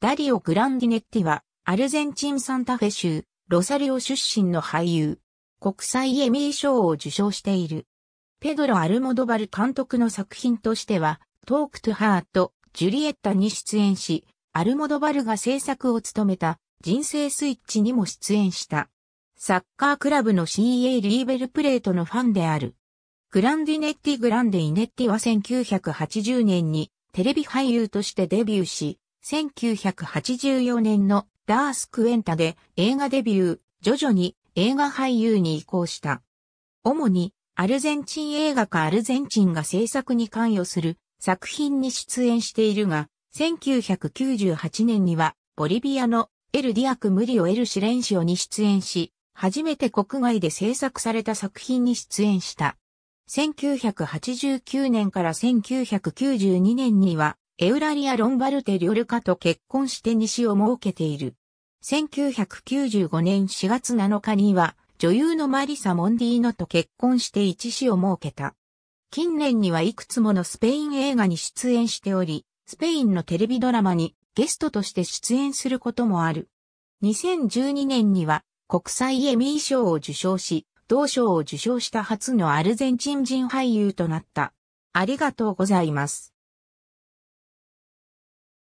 ダリオ・グランディネッティは、アルゼンチン・サンタフェ州、ロサリオ出身の俳優、国際エミー賞を受賞している。ペドロ・アルモドバル監督の作品としては、トーク・トゥ・ハート、ジュリエッタに出演し、アルモドバルが制作を務めた、人生スイッチにも出演した。サッカークラブの CA リーベルプレートのファンである。グランディネッティ・グランディネッティは1980年にテレビ俳優としてデビューし、1984年のダース・クエンタで映画デビュー、徐々に映画俳優に移行した。主にアルゼンチン映画かアルゼンチンが制作に関与する作品に出演しているが、1998年にはボリビアのエル・ディアク・ムリオ・エル・シレンシオに出演し、初めて国外で制作された作品に出演した。1989年から1992年にはエウラリア・ロンバルテ・リョルカと結婚して西を設けている。1995年4月7日には、女優のマリサ・モンディーノと結婚して一子を設けた。近年にはいくつものスペイン映画に出演しており、スペインのテレビドラマにゲストとして出演することもある。2012年には国際エミー賞を受賞し、同賞を受賞した初のアルゼンチン人俳優となった。ありがとうございます。